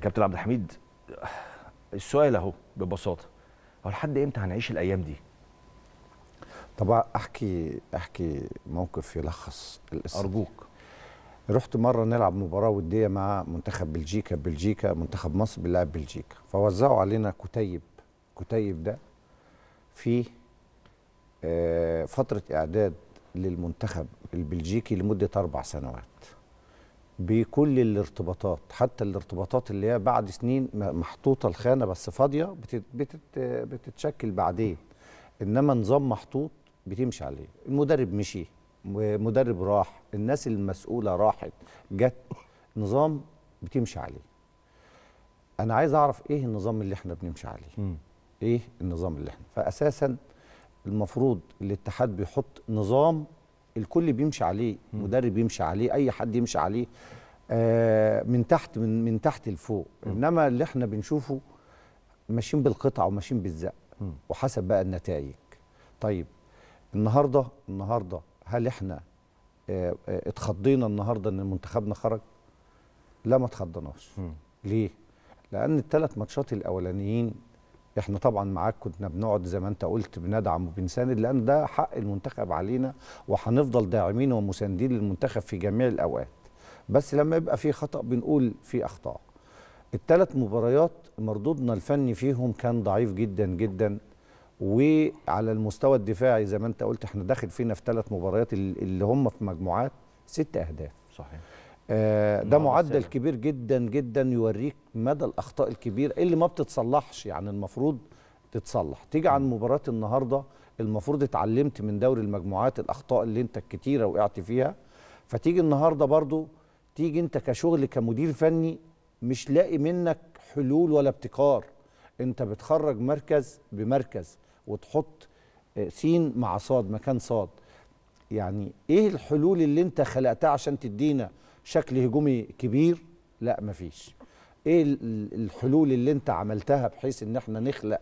كابتن عبد الحميد السؤال اهو ببساطه هو لحد امتى هنعيش الايام دي؟ طبعا احكي احكي موقف يلخص القصه ارجوك رحت مره نلعب مباراه وديه مع منتخب بلجيكا بلجيكا منتخب مصر بيلعب بلجيكا فوزعوا علينا كتيب كتيب ده في آه، فتره اعداد للمنتخب البلجيكي لمده اربع سنوات بكل الارتباطات حتى الارتباطات اللي هي بعد سنين محطوطه الخانه بس فاضيه بتتشكل بعدين انما نظام محطوط بتمشي عليه المدرب مشي مدرب راح الناس المسؤوله راحت جت نظام بتمشي عليه انا عايز اعرف ايه النظام اللي احنا بنمشي عليه ايه النظام اللي احنا فاساسا المفروض الاتحاد بيحط نظام الكل بيمشي عليه مدرب يمشي عليه اي حد يمشي عليه آه من تحت من من تحت لفوق انما اللي احنا بنشوفه ماشيين بالقطع وماشيين بالزق وحسب بقى النتائج طيب النهارده النهارده هل احنا اه, آه، اتخضينا النهارده ان منتخبنا خرج؟ لا ما اتخضناش. ليه؟ لان الثلاث ماتشات الاولانيين احنا طبعا معاك كنا بنقعد زي ما انت قلت بندعم وبنساند لان ده حق المنتخب علينا وهنفضل داعمين ومساندين للمنتخب في جميع الاوقات بس لما يبقى في خطا بنقول في اخطاء الثلاث مباريات مردودنا الفني فيهم كان ضعيف جدا جدا وعلى المستوى الدفاعي زي ما انت قلت احنا داخل فينا في ثلاث مباريات اللي هم في مجموعات ست اهداف صحيح آه، ده نعم، معدل كبير جدا جدا يوريك مدى الاخطاء الكبيره اللي ما بتتصلحش يعني المفروض تتصلح تيجي عن مباراه النهارده المفروض اتعلمت من دوري المجموعات الاخطاء اللي انت الكتيره وقعت فيها فتيجي النهارده برضو تيجي انت كشغل كمدير فني مش لاقي منك حلول ولا ابتكار انت بتخرج مركز بمركز وتحط آه، سين مع صاد مكان صاد يعني ايه الحلول اللي انت خلقتها عشان تدينا شكل هجومي كبير لا مفيش ايه الحلول اللي انت عملتها بحيث ان احنا نخلق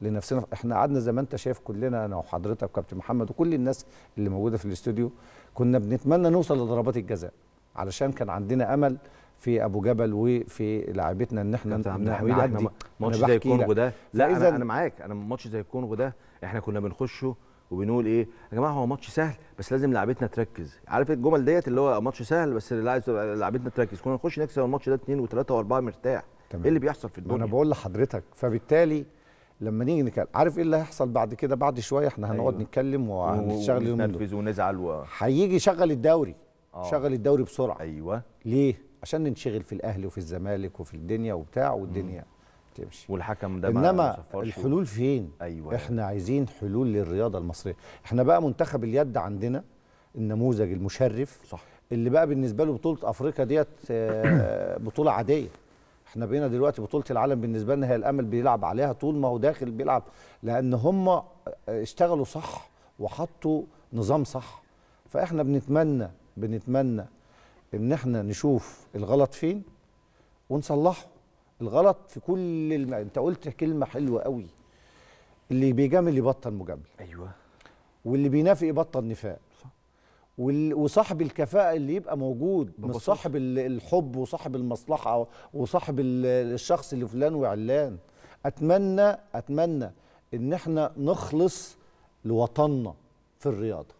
لنفسنا احنا قعدنا زي ما انت شايف كلنا انا وحضرتك وكابتن محمد وكل الناس اللي موجوده في الاستوديو كنا بنتمنى نوصل لضربات الجزاء علشان كان عندنا امل في ابو جبل وفي لاعبتنا ان احنا نعدي ماتش زي الكونغو ده لا انا انا معاك انا ماتش زي الكونغو ده احنا كنا بنخشه وبنقول ايه يا جماعه هو ماتش سهل بس لازم لعيبتنا تركز عارف الجمل ديت اللي هو ماتش سهل بس عايز لعيبتنا تركز كنا نخش نكسب الماتش ده 2 و3 و4 مرتاح تمام. ايه اللي بيحصل في الدنيا انا بقول لحضرتك فبالتالي لما نيجي نتكلم عارف ايه اللي هيحصل بعد كده بعد شويه احنا هنقعد أيوة. نتكلم وهنشتغل ونتنفذ ونزعل و... هيجي شغل الدوري أوه. شغل الدوري بسرعه ايوه ليه عشان ننشغل في الاهلي وفي الزمالك وفي الدنيا وبتاع والدنيا مم. تمشي والحكم ده انما الحلول فين أيوة. احنا عايزين حلول للرياضه المصريه احنا بقى منتخب اليد عندنا النموذج المشرف صح. اللي بقى بالنسبه له بطوله افريقيا ديت آه، بطوله عاديه احنا بقينا دلوقتي بطوله العالم بالنسبه لنا هي الامل بيلعب عليها طول ما هو داخل بيلعب لان هم آه، اشتغلوا صح وحطوا نظام صح فاحنا بنتمنى بنتمنى ان احنا نشوف الغلط فين ونصلحه الغلط في كل الم... انت قلت كلمه حلوه قوي اللي بيجامل يبطل مجامله ايوه واللي بينافق يبطل نفاق وال... وصاحب الكفاءه اللي يبقى موجود مش صاحب الحب وصاحب المصلحه وصاحب الشخص اللي فلان وعلان اتمنى اتمنى ان احنا نخلص لوطننا في الرياضه